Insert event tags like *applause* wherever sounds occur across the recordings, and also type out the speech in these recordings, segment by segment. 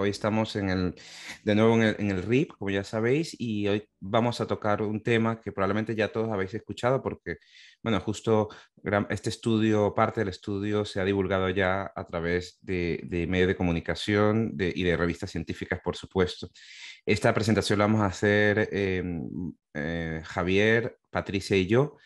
hoy estamos en el, de nuevo en el, RIP, como ya sabéis, y hoy vamos a tocar un tema que probablemente ya todos habéis escuchado porque, bueno, justo este estudio, parte del estudio, se ha divulgado ya a través de, medios de comunicación y de revistas científicas, por supuesto. Esta presentación la vamos a hacer em, eh, Javier, Patricia y yo.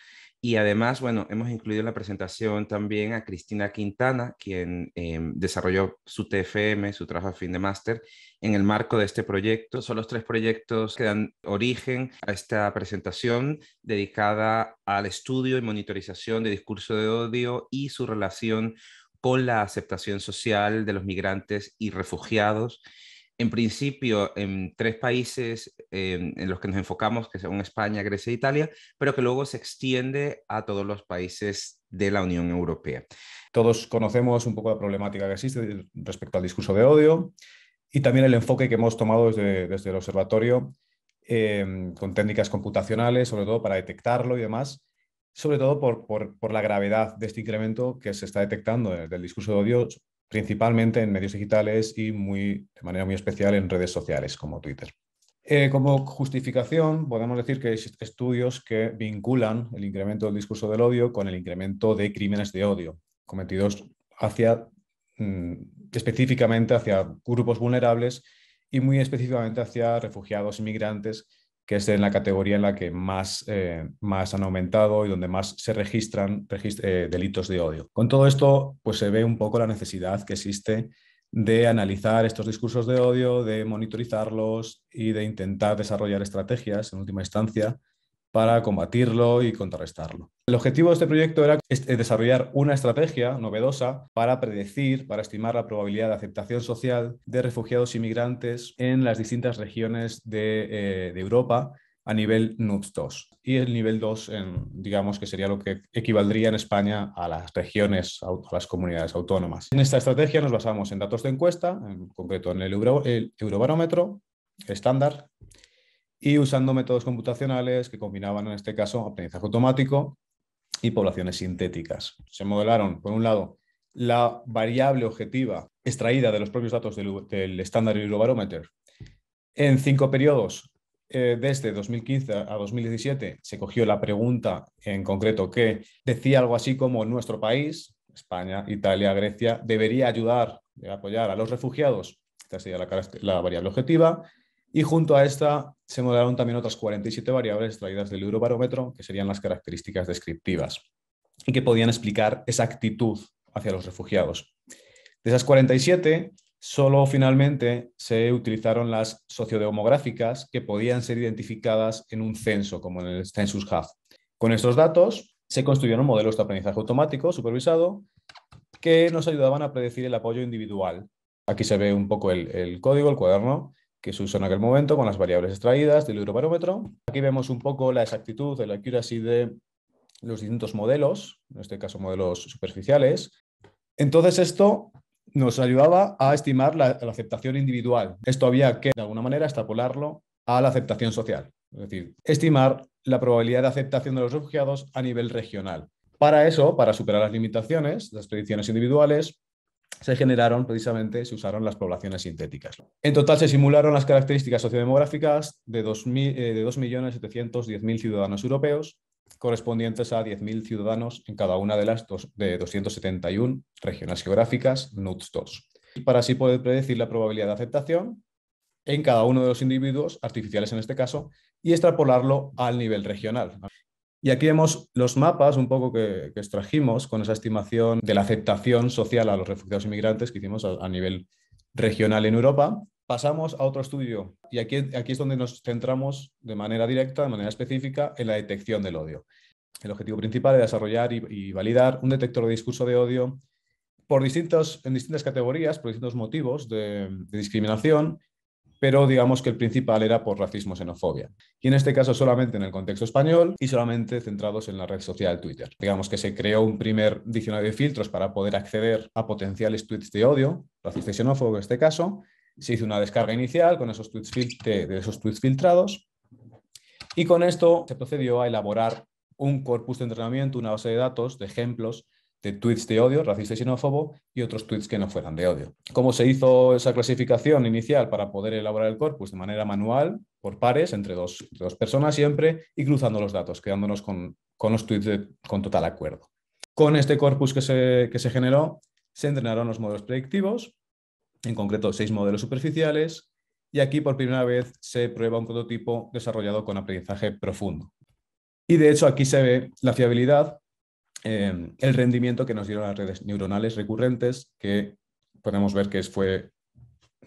Y además, bueno, hemos incluido en la presentación también a Cristina Quintana, quien em, desarrolló su TFM, su trabajo a fin de máster, en el marco de este proyecto. Son los tres proyectos que dan origen a esta presentación dedicada al estudio y monitorización de discurso de odio y su relación con la aceptación social de los migrantes y refugiados en principio, en tres países en los que nos enfocamos, que son España, Grecia e Italia, pero que luego se extiende a todos los países de la Unión Europea. Todos conocemos un poco la problemática que existe respecto al discurso de odio y también el enfoque que hemos tomado desde, el observatorio em, con técnicas computacionales, sobre todo para detectarlo y demás, sobre todo por, la gravedad de este incremento que se está detectando del discurso de odio, principalmente en medios digitales y de manera muy especial en redes sociales como Twitter. Eh, como justificación, podemos decir que hay estudios que vinculan el incremento del discurso del odio con el incremento de crímenes de odio cometidos hacia, mm, específicamente hacia grupos vulnerables y muy específicamente hacia refugiados, inmigrantes que es en la categoría en la que más, eh, han aumentado y donde más se registran eh, delitos de odio. Con todo esto, pues se ve un poco la necesidad que existe de analizar estos discursos de odio, de monitorizarlos y de intentar desarrollar estrategias, en última instancia, para combatirlo y contrarrestarlo. El objetivo de este proyecto era eh, desarrollar una estrategia novedosa para predecir, para estimar la probabilidad de aceptación social de refugiados inmigrantes en las distintas regiones de, eh, Europa a nivel NUTS 2 y el nivel 2, digamos, que sería lo que equivaldría en España a las regiones, a, las comunidades autónomas. En esta estrategia nos basamos en datos de encuesta, en concreto en el, el Eurobarómetro estándar y usando métodos computacionales que combinaban en este caso aprendizaje automático y poblaciones sintéticas. Se modelaron, por un lado, la variable objetiva extraída de los propios datos del, del estándar Eurobarometer en cinco periodos. Eh, desde 2015 a 2017 se cogió la pregunta en concreto que decía algo así como nuestro país, España, Italia, Grecia, debería ayudar, apoyar a los refugiados. Esta sería la variable objetiva y junto a esta se modelaron también otras 47 variables extraídas del Eurobarómetro, que serían las características descriptivas y que podían explicar esa actitud hacia los refugiados. De esas 47, solo finalmente se utilizaron las sociodemográficas que podían ser identificadas en un censo, como en el Census Hub. Con estos datos se construyeron modelos de aprendizaje automático supervisado que nos ayudaban a predecir el apoyo individual. Aquí se ve un poco el código, el cuaderno, que se usó en aquel momento con las variables extraídas del eurobarómetro. Aquí vemos un poco la exactitud, la accuracy de los distintos modelos, en este caso modelos superficiales. Entonces esto nos ayudaba a estimar la, aceptación individual. Esto había que, de alguna manera, extrapolarlo a la aceptación social, es decir, estimar la probabilidad de aceptación de los refugiados a nivel regional. Para eso, para superar las limitaciones, las predicciones individuales, se generaron precisamente, se usaron las poblaciones sintéticas. En total se simularon las características sociodemográficas de 2.710.000 eh, ciudadanos europeos, correspondientes a 10.000 ciudadanos en cada una de las de 271 regiones geográficas NUTS 2. Para así poder predecir la probabilidad de aceptación en cada uno de los individuos, artificiales en este caso, y extrapolarlo al nivel regional. Y aquí vemos los mapas un poco que, extrajimos con esa estimación de la aceptación social a los refugiados inmigrantes que hicimos a, nivel regional en Europa. Pasamos a otro estudio y aquí, aquí es donde nos centramos de manera directa, de manera específica, en la detección del odio. El objetivo principal es desarrollar y, validar un detector de discurso de odio por distintos, en distintas categorías, por distintos motivos de discriminación pero digamos que el principal era por racismo xenofobia. Y en este caso solamente en el contexto español y solamente centrados en la red social Twitter. Digamos que se creó un primer diccionario de filtros para poder acceder a potenciales tweets de odio, racista y xenófobo en este caso. Se hizo una descarga inicial con esos tweets de, de esos tweets filtrados y con esto se procedió a elaborar un corpus de entrenamiento, una base de datos de ejemplos de tweets de odio, racista y xenófobo, y otros tweets que no fueran de odio. ¿Cómo se hizo esa clasificación inicial para poder elaborar el corpus? De manera manual, por pares, entre dos, personas siempre, y cruzando los datos, quedándonos con, con los tweets con total acuerdo. Con este corpus que se, que se generó, se entrenaron los modelos predictivos, en concreto seis modelos superficiales, y aquí por primera vez se prueba un prototipo desarrollado con aprendizaje profundo. Y de hecho aquí se ve la fiabilidad Em, el rendimiento que nos dieron las redes neuronales recurrentes, que podemos ver que fue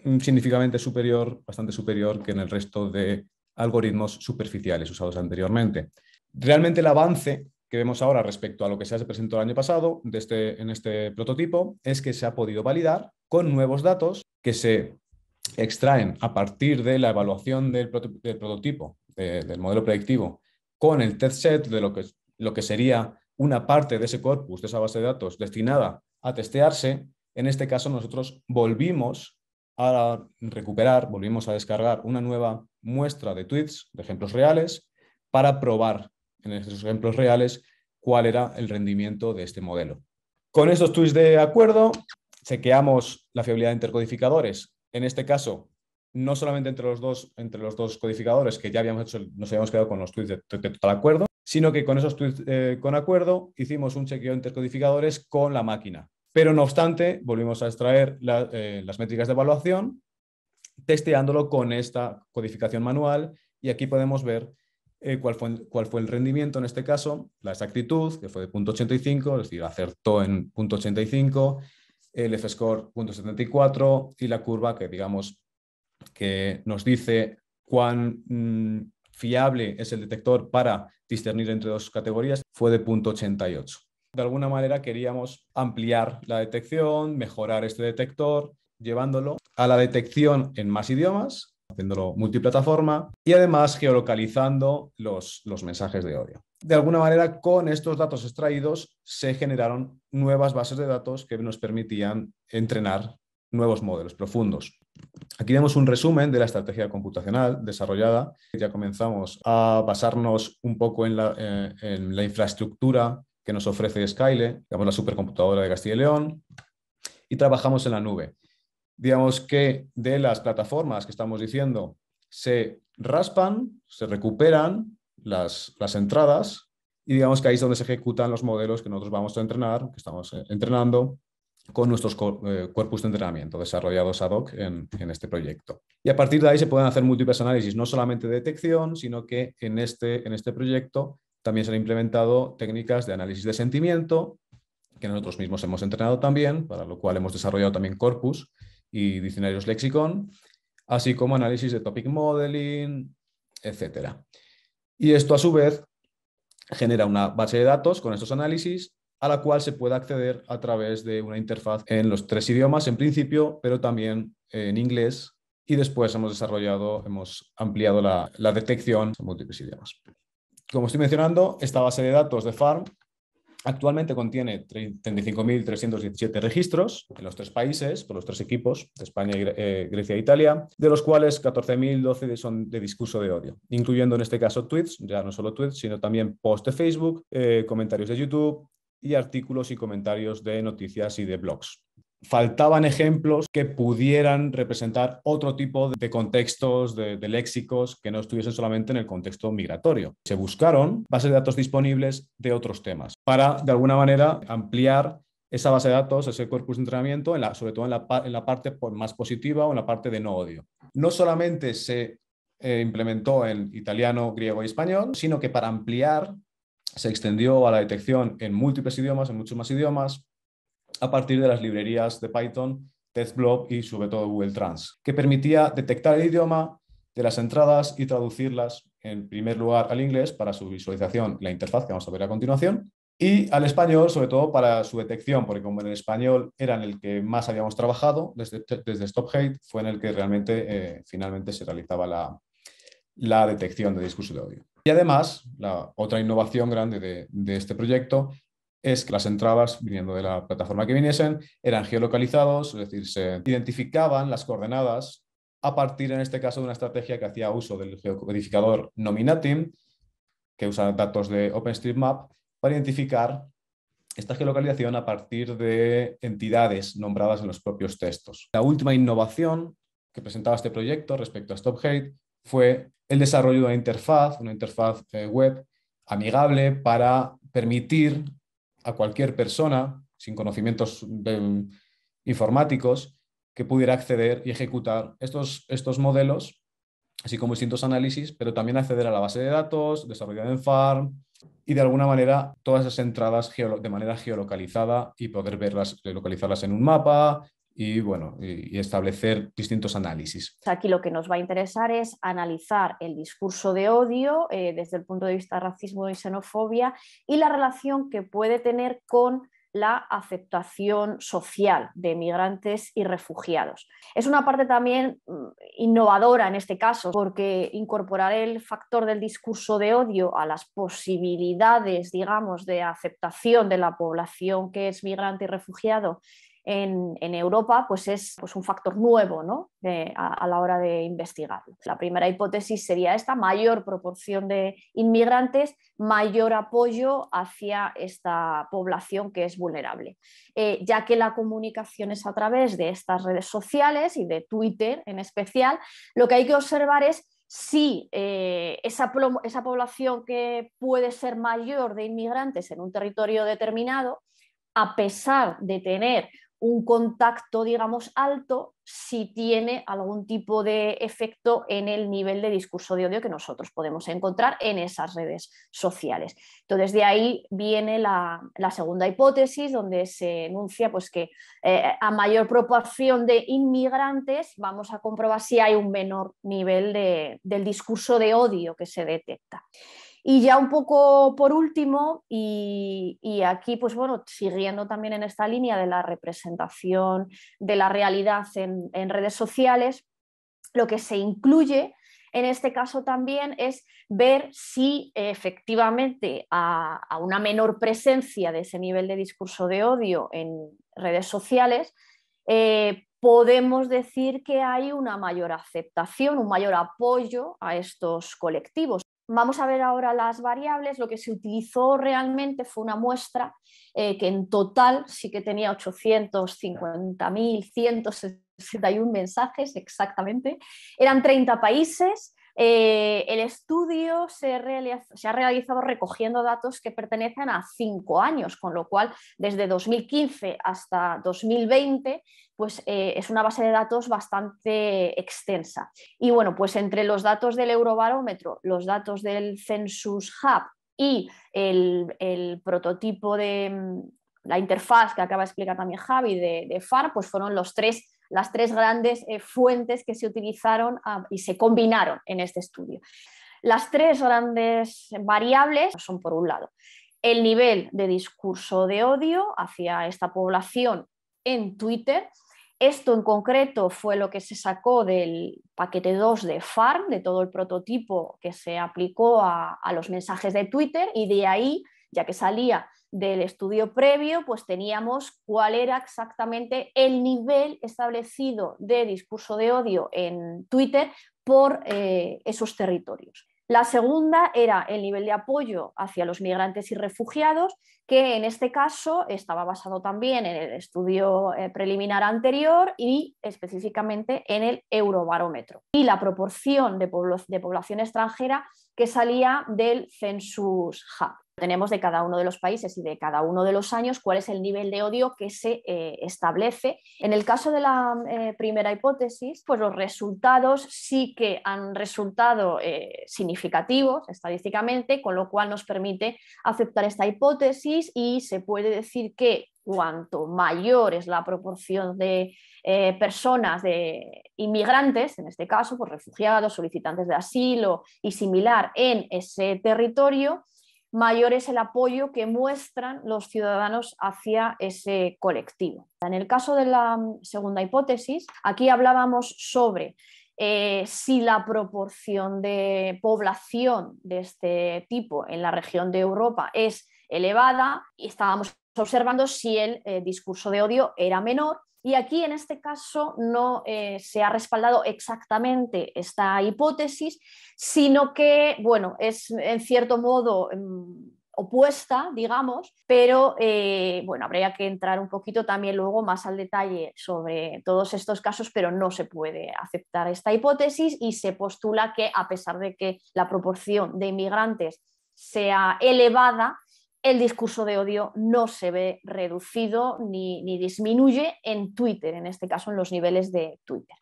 mm, significativamente superior, bastante superior que en el resto de algoritmos superficiales usados anteriormente. Realmente el avance que vemos ahora respecto a lo que se presentó el año pasado este, en este prototipo es que se ha podido validar con nuevos datos que se extraen a partir de la evaluación del, prototipo, del modelo predictivo, con el test set de lo que, lo que sería una parte de ese corpus, de esa base de datos destinada a testearse, en este caso nosotros volvimos a recuperar, volvimos a descargar una nueva muestra de tweets, de ejemplos reales, para probar en esos ejemplos reales cuál era el rendimiento de este modelo. Con estos tweets de acuerdo, chequeamos la fiabilidad de intercodificadores. En este caso, no solamente entre los dos, entre los dos codificadores, que ya habíamos hecho, nos habíamos quedado con los tweets de total acuerdo, sino que con eso eh, con acuerdo hicimos un chequeo entre codificadores con la máquina. Pero no obstante, volvimos a extraer eh, las métricas de evaluación testeándolo con esta codificación manual y aquí podemos ver eh, cuál, fue, cuál, fue, el rendimiento en este caso, la exactitud, que fue de 0.85, es decir, acertó en 0.85, el F-score 0.74 y la curva que digamos que nos dice cuán mm, fiable es el detector para discernir entre dos categorías fue de 0.88. De alguna manera queríamos ampliar la detección, mejorar este detector, llevándolo a la detección en más idiomas, haciéndolo multiplataforma y además geolocalizando los, los mensajes de odio. De alguna manera, con estos datos extraídos se generaron nuevas bases de datos que nos permitían entrenar nuevos modelos profundos. Aquí vemos un resumen de la estrategia computacional desarrollada. Ya comenzamos a basarnos un poco en la, eh, infraestructura que nos ofrece Skyle, digamos la supercomputadora de Castilla y León, y trabajamos en la nube. Digamos que de las plataformas que estamos diciendo, se raspan, se recuperan las entradas y digamos que ahí es donde se ejecutan los modelos que nosotros vamos a entrenar, que estamos eh, entrenando con nuestros eh, corpus de entrenamiento desarrollados ad hoc en, este proyecto. Y a partir de ahí se pueden hacer múltiples análisis, no solamente de detección, sino que en este, en este proyecto también se han implementado técnicas de análisis de sentimiento, que nosotros mismos hemos entrenado también, para lo cual hemos desarrollado también corpus y diccionarios lexicon, así como análisis de topic modeling, etc. Y esto a su vez genera una base de datos con estos análisis a la cual se puede acceder a través de una interfaz en los tres idiomas en principio, pero también en inglés. Y después hemos desarrollado, hemos ampliado la, detección en múltiples idiomas. Como estoy mencionando, esta base de datos de FARM actualmente contiene 35.317 registros en los tres países, por los tres equipos, de España, eh, Grecia e Italia, de los cuales 14.012 son de discurso de odio, incluyendo en este caso tweets, ya no solo tweets, sino también posts de Facebook, eh, comentarios de YouTube, y artículos y comentarios de noticias y de blogs. Faltaban ejemplos que pudieran representar otro tipo de contextos, de, léxicos que no estuviesen solamente en el contexto migratorio. Se buscaron bases de datos disponibles de otros temas para, de alguna manera, ampliar esa base de datos, ese corpus de entrenamiento, sobre todo en la, en la parte más positiva o en la parte de no odio. No solamente se eh, implementó en italiano, griego y español, sino que para ampliar se extendió a la detección en múltiples idiomas, en muchos más idiomas, a partir de las librerías de Python, TestBlob y sobre todo Google Trans, que permitía detectar el idioma de las entradas y traducirlas en primer lugar al inglés para su visualización, la interfaz que vamos a ver a continuación, y al español, sobre todo para su detección, porque como en el español era en el que más habíamos trabajado desde, desde Stop Hate, fue en el que realmente eh, finalmente se realizaba la, la detección de discurso de odio. Y además, la otra innovación grande de, este proyecto es que las entradas, viniendo de la plataforma que viniesen, eran geolocalizados, es decir, se identificaban las coordenadas a partir, en este caso, de una estrategia que hacía uso del geocodificador Nominatim, que usa datos de OpenStreetMap, para identificar esta geolocalización a partir de entidades nombradas en los propios textos. La última innovación que presentaba este proyecto respecto a StopHate fue el desarrollo de una interfaz, una interfaz eh, web amigable para permitir a cualquier persona sin conocimientos em, informáticos que pudiera acceder y ejecutar estos, estos modelos, así como distintos análisis, pero también acceder a la base de datos desarrollada en FARM y de alguna manera todas esas entradas de manera geolocalizada y poder verlas, eh, localizarlas en un mapa, y, bueno, y, establecer distintos análisis. Aquí lo que nos va a interesar es analizar el discurso de odio eh, desde el punto de vista racismo y xenofobia y la relación que puede tener con la aceptación social de migrantes y refugiados. Es una parte también mm, innovadora en este caso, porque incorporar el factor del discurso de odio a las posibilidades, digamos, de aceptación de la población que es migrante y refugiado en, Europa, pues es pues un factor nuevo a, la hora de investigarlo. La primera hipótesis sería esta, mayor proporción de inmigrantes, mayor apoyo hacia esta población que es vulnerable. Eh, ya que la comunicación es a través de estas redes sociales y de Twitter en especial, lo que hay que observar es si eh, esa, población que puede ser mayor de inmigrantes en un territorio determinado, a pesar de tener un contacto, digamos, alto si tiene algún tipo de efecto en el nivel de discurso de odio que nosotros podemos encontrar en esas redes sociales. Entonces, de ahí viene la, segunda hipótesis, donde se enuncia pues, que eh, a mayor proporción de inmigrantes vamos a comprobar si hay un menor nivel del discurso de odio que se detecta. Y ya un poco por último, y, aquí, pues bueno, siguiendo también en esta línea de la representación de la realidad en, redes sociales, lo que se incluye en este caso también es ver si efectivamente a, una menor presencia de ese nivel de discurso de odio en redes sociales, eh, podemos decir que hay una mayor aceptación, un mayor apoyo a estos colectivos. Vamos a ver ahora las variables. Lo que se utilizó realmente fue una muestra eh, que en total sí que tenía 850.161 mensajes exactamente. Eran 30 países, eh, el estudio se, ha realizado recogiendo datos que pertenecen a cinco años, con lo cual desde 2015 hasta 2020 pues, eh, es una base de datos bastante extensa. Y bueno, pues entre los datos del Eurobarómetro, los datos del Census Hub y el, prototipo de mm, la interfaz que acaba de explicar también Javi de, de FAR, pues fueron los tres las tres grandes eh, fuentes que se utilizaron ah, y se combinaron en este estudio. Las tres grandes variables son, por un lado, el nivel de discurso de odio hacia esta población en Twitter. Esto en concreto fue lo que se sacó del paquete 2 de FARM, de todo el prototipo que se aplicó a los mensajes de Twitter, y de ahí, ya que salía del estudio previo, pues teníamos cuál era exactamente el nivel establecido de discurso de odio en Twitter por eh, esos territorios. La segunda era el nivel de apoyo hacia los migrantes y refugiados, que en este caso estaba basado también en el estudio eh, preliminar anterior y específicamente en el eurobarómetro. Y la proporción de, población extranjera que salía del Census Hub. Tenemos de cada uno de los países y de cada uno de los años cuál es el nivel de odio que se eh, establece. En el caso de la eh, primera hipótesis, pues los resultados sí que han resultado eh, significativos estadísticamente, con lo cual nos permite aceptar esta hipótesis y se puede decir que cuanto mayor es la proporción de eh, personas, de inmigrantes, en este caso, por pues, refugiados, solicitantes de asilo y similar en ese territorio, mayor es el apoyo que muestran los ciudadanos hacia ese colectivo. En el caso de la mm, segunda hipótesis, aquí hablábamos sobre eh, si la proporción de población de este tipo en la región de Europa es elevada, y estábamos observando si el eh, discurso de odio era menor. Y aquí, en este caso, no eh, se ha respaldado exactamente esta hipótesis, sino que, bueno, es en cierto modo mm, opuesta, digamos, pero eh, bueno, habría que entrar un poquito también luego más al detalle sobre todos estos casos, pero no se puede aceptar esta hipótesis y se postula que a pesar de que la proporción de inmigrantes sea elevada, el discurso de odio no se ve reducido ni, disminuye en Twitter, en este caso en los niveles de Twitter.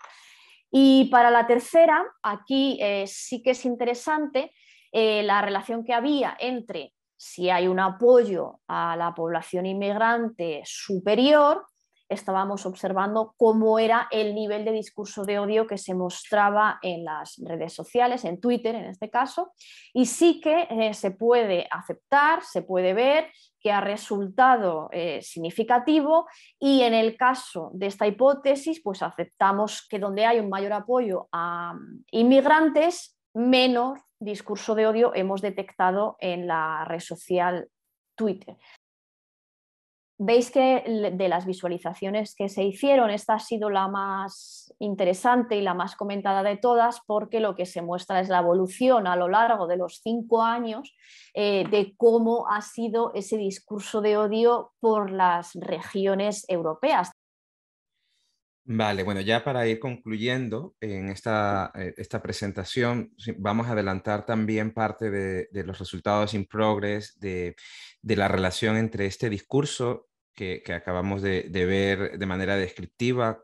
Y para la tercera, aquí eh, sí que es interesante eh, la relación que había entre si hay un apoyo a la población inmigrante superior estábamos observando cómo era el nivel de discurso de odio que se mostraba en las redes sociales, en Twitter en este caso, y sí que eh, se puede aceptar, se puede ver que ha resultado eh, significativo y en el caso de esta hipótesis, pues aceptamos que donde hay un mayor apoyo a mm, inmigrantes, menos discurso de odio hemos detectado en la red social Twitter. Veis que de las visualizaciones que se hicieron, esta ha sido la más interesante y la más comentada de todas porque lo que se muestra es la evolución a lo largo de los cinco años eh, de cómo ha sido ese discurso de odio por las regiones europeas, Vale, bueno, ya para ir concluyendo en esta, eh, esta presentación, vamos a adelantar también parte de, los resultados in progress, de, la relación entre este discurso que, acabamos de, ver de manera descriptiva,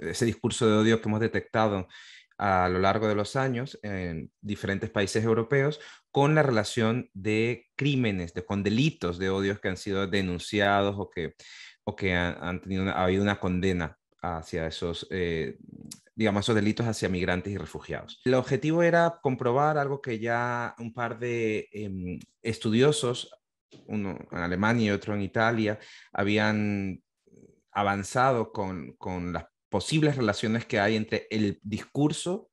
ese discurso de odio que hemos detectado a lo largo de los años en diferentes países europeos con la relación de crímenes, de, con delitos de odio que han sido denunciados o que, o que han, tenido ha habido una condena hacia esos, eh, digamos, esos delitos hacia migrantes y refugiados. El objetivo era comprobar algo que ya un par de em, estudiosos, uno en Alemania y otro en Italia, habían avanzado con, con las posibles relaciones que hay entre el discurso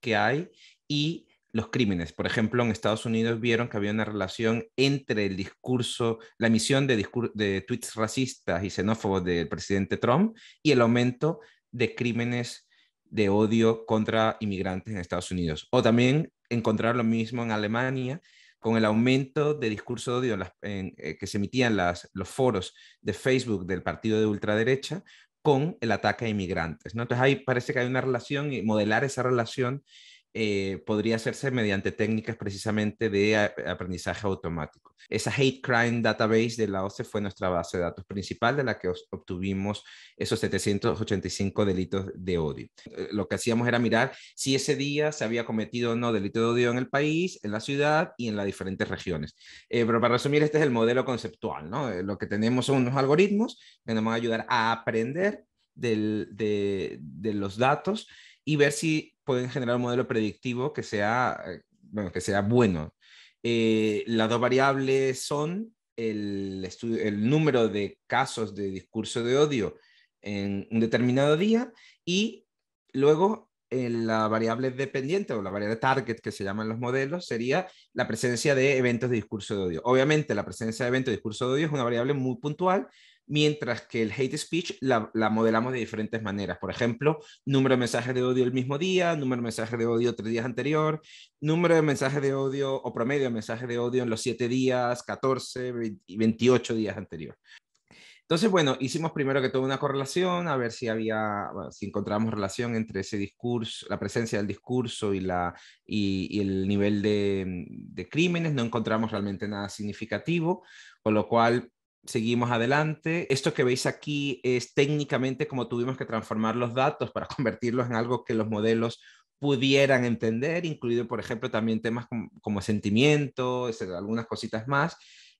que hay y los crímenes. Por ejemplo, en Estados Unidos vieron que había una relación entre el discurso, la emisión de, de tweets racistas y xenófobos del presidente Trump y el aumento de crímenes de odio contra inmigrantes en Estados Unidos. O también encontrar lo mismo en Alemania con el aumento de discurso de odio eh, que se emitían las, los foros de Facebook del partido de ultraderecha con el ataque a inmigrantes. Entonces ahí parece que hay una relación y modelar esa relación eh, podría hacerse mediante técnicas precisamente de aprendizaje automático. Esa Hate Crime Database de la OCE fue nuestra base de datos principal de la que obtuvimos esos 785 delitos de odio. Eh, lo que hacíamos era mirar si ese día se había cometido o no delito de odio en el país, en la ciudad y en las diferentes regiones. Eh, pero para resumir, este es el modelo conceptual, ¿no? Lo que tenemos son unos algoritmos que nos van a ayudar a aprender de, de los datos y ver si pueden generar un modelo predictivo que sea, eh, bueno, que sea bueno. Eh, las dos variables son el, el número de casos de discurso de odio en un determinado día y luego eh, la variable dependiente o la variable target que se llaman los modelos sería la presencia de eventos de discurso de odio. Obviamente la presencia de eventos de discurso de odio es una variable muy puntual mientras que el hate speech la, modelamos de diferentes maneras. Por ejemplo, número de mensajes de odio el mismo día, número de mensajes de odio tres días anterior, número de mensajes de odio o promedio de mensajes de odio en los siete días, 14 y 28 días anterior. Entonces, bueno, hicimos primero que todo una correlación, a ver si había, si encontramos relación entre ese discurso, la presencia del discurso y, la, y el nivel de, de crímenes. No encontramos realmente nada significativo, con lo cual Seguimos adelante. Esto que veis aquí es técnicamente como tuvimos que transformar los datos para *laughs* convertirlos en algo que los modelos pudieran entender, incluido, por ejemplo, también temas como, sentimiento, algunas cositas más,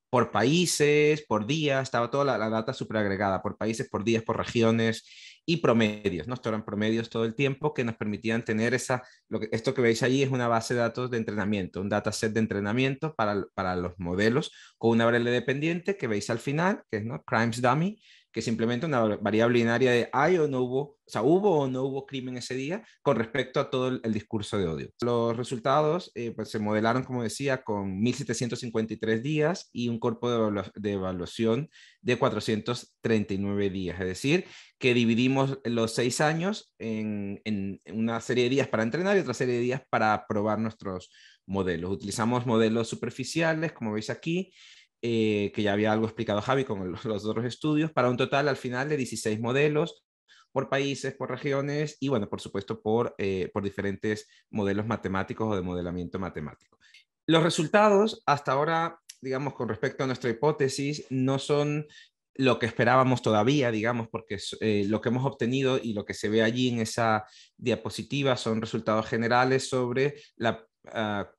por países, por días, estaba toda la, la data agregada, por países, por días, por regiones, y promedios. no eran promedios todo el tiempo que nos permitían tener esa, lo que, esto que veis allí es una base de datos de entrenamiento, un dataset de entrenamiento para, para los modelos con una variable dependiente que veis al final, que es ¿no? Crimes Dummy, que simplemente una variable binaria de hay o no hubo, o sea, hubo o no hubo crimen ese día con respecto a todo el, discurso de odio. Los resultados eh, pues, se modelaron, como decía, con 1.753 días y un cuerpo de, evaluación de 439 días, es decir, que dividimos los seis años en, en, una serie de días para entrenar y otra serie de días para probar nuestros modelos. Utilizamos modelos superficiales, como veis aquí, eh, que ya había algo explicado Javi con *laughs* los, otros estudios, para un total al final de 16 modelos por países, por regiones y, bueno, por supuesto, eh, por, diferentes modelos matemáticos o de modelamiento matemático. Los resultados hasta ahora, digamos, con respecto a nuestra hipótesis, no son lo que esperábamos todavía, digamos, porque eh, lo que hemos obtenido y lo que se ve allí en esa diapositiva son resultados generales sobre la Ah,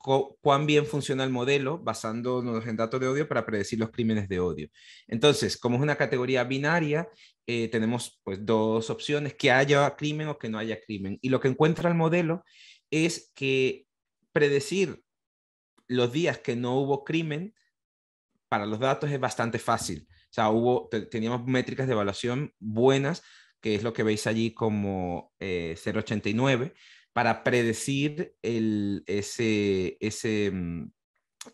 cuán bien funciona el modelo basándonos en datos de odio para predecir los crímenes de odio. Entonces, como es una categoría binaria, eh, tenemos pues dos opciones, que haya crimen o que no haya crimen. Y lo que encuentra el modelo es que predecir los días que no hubo crimen para los datos es bastante fácil. O sea, hubo, teníamos métricas de evaluación buenas, que es lo que veis allí como 0,89 eh, para predecir ese, mm,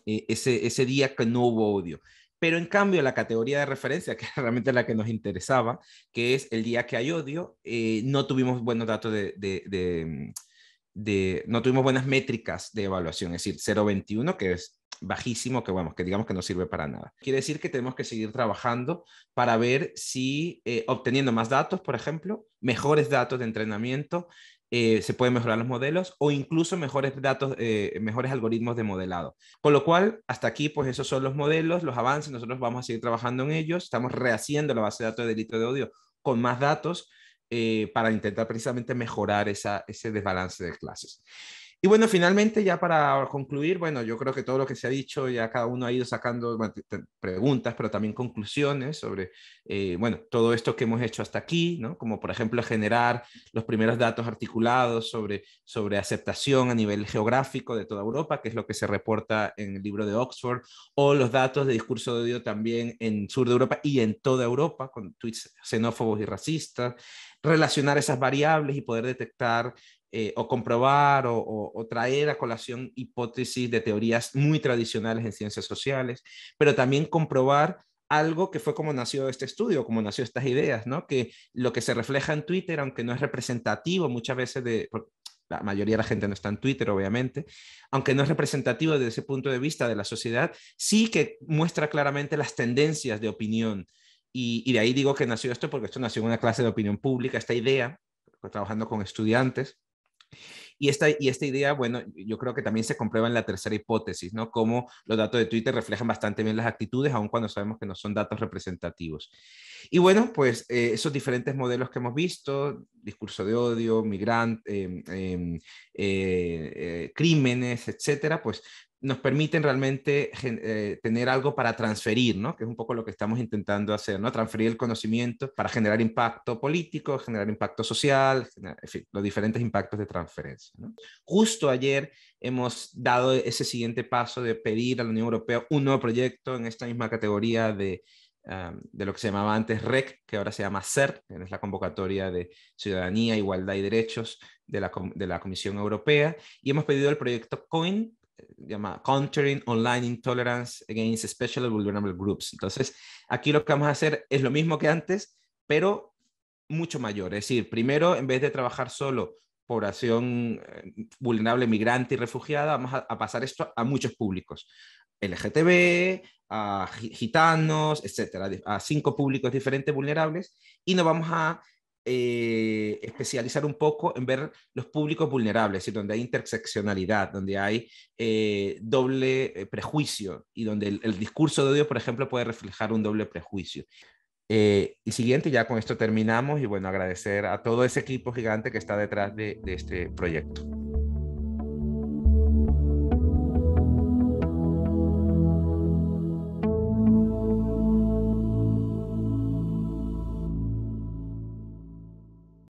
e, ese, ese, día que no hubo odio. Pero en cambio, la categoría de referencia, que *laughs* es realmente la que nos interesaba, que es el día que hay odio, eh, no tuvimos buenos datos mm, de, no tuvimos buenas métricas de evaluación, es decir, 0.21, que es bajísimo, que bueno, que digamos que no sirve para nada. Quiere decir que tenemos que seguir trabajando para ver si eh, obteniendo más datos, por ejemplo, mejores datos de entrenamiento, eh, se pueden mejorar los modelos o incluso mejores datos, eh, mejores algoritmos de modelado. Con lo cual, hasta aquí, pues esos son los modelos, los avances, nosotros vamos a seguir trabajando en ellos, estamos rehaciendo la base de datos de delito de odio con más datos eh, para intentar precisamente mejorar ese desbalance de clases. Y bueno, finalmente, ya para concluir, bueno, yo creo que todo lo que se ha dicho, ya cada uno ha ido sacando preguntas, pero también conclusiones sobre, eh, bueno, todo esto que hemos hecho hasta aquí, ¿no? Como por ejemplo generar los primeros datos articulados sobre, sobre aceptación a nivel geográfico de toda Europa, que es lo que se reporta en el libro de Oxford, o los datos de discurso de odio también en sur de Europa y en toda Europa, con tweets xenófobos y racistas relacionar esas variables y poder detectar eh, o comprobar o, traer a colación hipótesis de teorías muy tradicionales en ciencias sociales, pero también comprobar algo que fue como nació este estudio, como nació estas ideas, ¿no? Que lo que se refleja en Twitter, aunque no es representativo muchas veces de, la mayoría de la gente no está en Twitter, obviamente, aunque no es representativo desde ese punto de vista de la sociedad, sí que muestra claramente las tendencias de opinión. Y, y de ahí digo que nació esto porque esto nació en una clase de opinión pública, esta idea, trabajando con estudiantes, y esta, idea, bueno, yo creo que también se comprueba en la tercera hipótesis, ¿no? Cómo los datos de Twitter reflejan bastante bien las actitudes, aun cuando sabemos que no son datos representativos. Y bueno, pues eh, esos diferentes modelos que hemos visto, discurso de odio, migrante, em, em, eh, eh, crímenes, etcétera, pues nos permiten realmente eh, tener algo para transferir, ¿no? Que es un poco lo que estamos intentando hacer, ¿no? Transferir el conocimiento para generar impacto político, generar impacto social, los diferentes impactos de transferencia, Justo ayer hemos dado ese siguiente paso de pedir a la Unión Europea un nuevo proyecto en esta misma categoría de, ah, de lo que se llamaba antes REC, que ahora se llama CERT, que es la convocatoria de ciudadanía, igualdad y derechos de la, de la Comisión Europea, y hemos pedido el proyecto COIN, llama Countering Online Intolerance Against Special Vulnerable Groups. Entonces, aquí lo que vamos a hacer es lo mismo que antes, pero mucho mayor. Es decir, primero, en vez de trabajar solo población eh, vulnerable, migrante y refugiada, vamos a, a pasar esto a muchos públicos. LGTB, a gitanos, etcétera, a cinco públicos diferentes vulnerables, y nos vamos a eh, especializar un poco en ver los públicos vulnerables, y donde hay interseccionalidad, donde hay eh, doble eh, prejuicio y donde el, discurso de odio, por ejemplo, puede reflejar un doble prejuicio. y siguiente, ya con esto terminamos y bueno, agradecer a todo ese equipo gigante que está detrás de este proyecto.